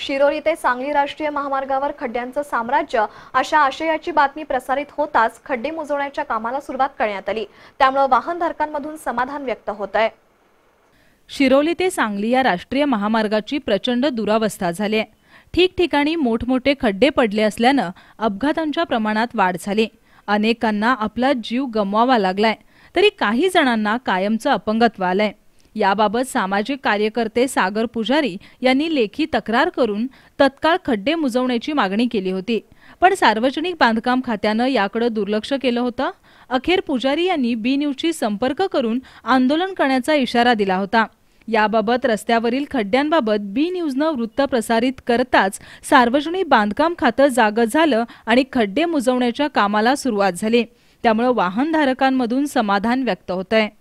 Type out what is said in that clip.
शिरोली ते सांगली राष्ट्रीय महामार्गावर खड्ड्यांचं साम्राज्य अशा आशयाची बातमी प्रसारित होताच खड्डे मुजवण्याच्या कामाला सुरुवात करण्यात आली त्यामुळे वाहनधारकांमधून समाधान व्यक्त होत आहे शिरोली ते सांगली या राष्ट्रीय महामार्गाची प्रचंड दुरावस्था झाली आहे ठिकठिकाणी मोठमोठे खड्डे पडले असल्यानं अपघातांच्या प्रमाणात वाढ झाली अनेकांना आपला जीव गमवावा लागलाय तरी काही जणांना कायमचं अपंगत्व आलंय याबाबत सामाजिक कार्यकर्ते सागर पुजारी यांनी लेखी तक्रार करून तत्काळ खड्डे मुजवण्याची मागणी केली होती पण सार्वजनिक बांधकाम खात्यानं याकडे दुर्लक्ष केलं होतं अखेर पुजारी यांनी बी न्यूजशी संपर्क करून आंदोलन करण्याचा इशारा दिला होता याबाबत रस्त्यावरील खड्ड्यांबाबत बी न्यूजनं वृत्त प्रसारित करताच सार्वजनिक बांधकाम खातं जागं झालं आणि खड्डे मुजवण्याच्या कामाला सुरुवात झाली त्यामुळे वाहनधारकांमधून समाधान व्यक्त होत आहे